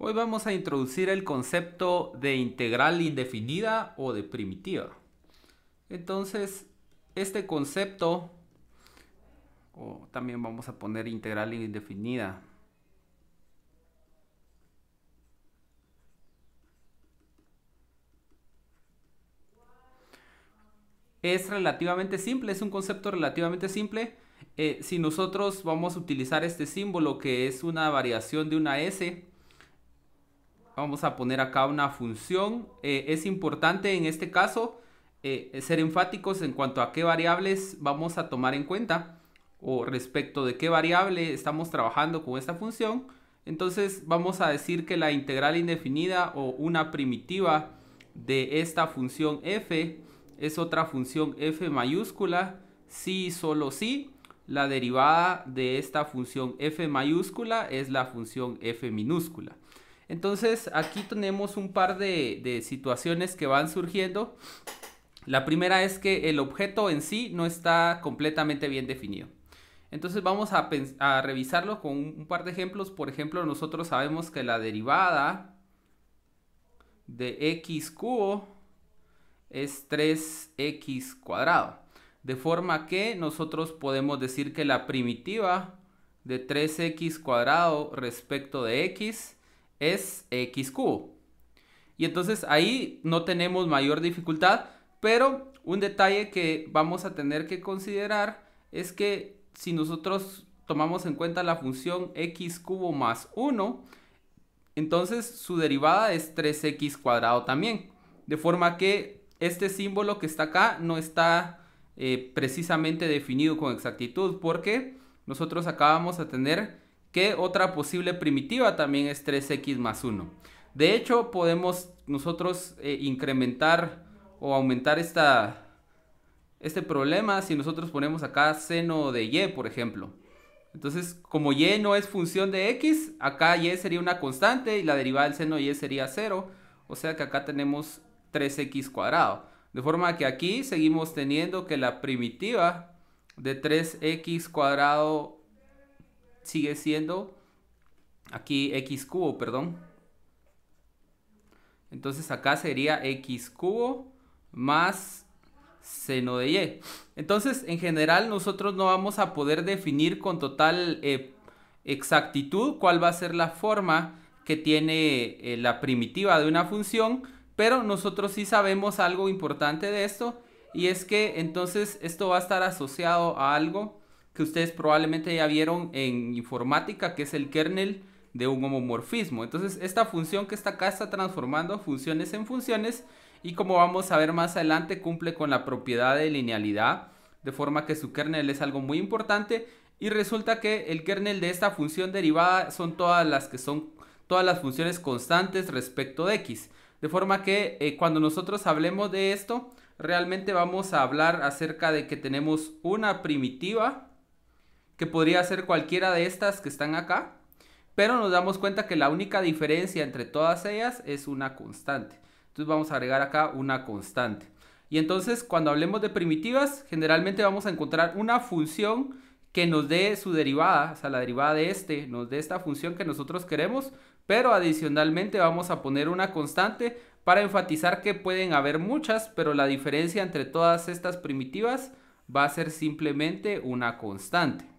Hoy vamos a introducir el concepto de integral indefinida o de primitiva. Entonces, este concepto, también vamos a poner integral indefinida, es relativamente simple, es un concepto relativamente simple. Eh, si nosotros vamos a utilizar este símbolo que es una variación de una S, vamos a poner acá una función. Eh, es importante en este caso eh, ser enfáticos en cuanto a qué variables vamos a tomar en cuenta o respecto de qué variable estamos trabajando con esta función. Entonces vamos a decir que la integral indefinida o una primitiva de esta función f es otra función f mayúscula, si solo si. La derivada de esta función f mayúscula es la función f minúscula. Entonces aquí tenemos un par de, situaciones que van surgiendo. La primera es que el objeto en sí no está completamente bien definido. Entonces vamos a, revisarlo con un par de ejemplos. Por ejemplo, nosotros sabemos que la derivada de x cubo es 3x cuadrado. De forma que nosotros podemos decir que la primitiva de 3x cuadrado respecto de x es x cubo. Y entonces ahí no tenemos mayor dificultad, pero un detalle que vamos a tener que considerar es que si nosotros tomamos en cuenta la función x cubo más 1, entonces su derivada es 3x cuadrado también. De forma que este símbolo que está acá no está eh, precisamente definido con exactitud porque nosotros acá vamos a tener que otra posible primitiva también es 3x más 1. De hecho, podemos nosotros eh, incrementar o aumentar esta, este problema si nosotros ponemos acá seno de y, por ejemplo. Entonces, como y no es función de x, acá y sería una constante y la derivada del seno de y sería 0. O sea que acá tenemos 3x cuadrado. De forma que aquí seguimos teniendo que la primitiva de 3x cuadrado sigue siendo aquí x cubo, perdón. Entonces acá sería x cubo más seno de y. Entonces, en general, nosotros no vamos a poder definir con total eh, exactitud cuál va a ser la forma que tiene eh, la primitiva de una función, pero nosotros sí sabemos algo importante de esto, y es que entonces esto va a estar asociado a algo que ustedes probablemente ya vieron en informática, que es el kernel de un homomorfismo. Entonces, esta función que está acá está transformando funciones en funciones y como vamos a ver más adelante, cumple con la propiedad de linealidad, de forma que su kernel es algo muy importante y resulta que el kernel de esta función derivada son todas las que son todas las funciones constantes respecto de x. De forma que eh, cuando nosotros hablemos de esto, realmente vamos a hablar acerca de que tenemos una primitiva que podría ser cualquiera de estas que están acá, pero nos damos cuenta que la única diferencia entre todas ellas es una constante. Entonces vamos a agregar acá una constante. Y entonces cuando hablemos de primitivas, generalmente vamos a encontrar una función que nos dé su derivada, o sea, la derivada de este, nos dé esta función que nosotros queremos, pero adicionalmente vamos a poner una constante para enfatizar que pueden haber muchas, pero la diferencia entre todas estas primitivas va a ser simplemente una constante.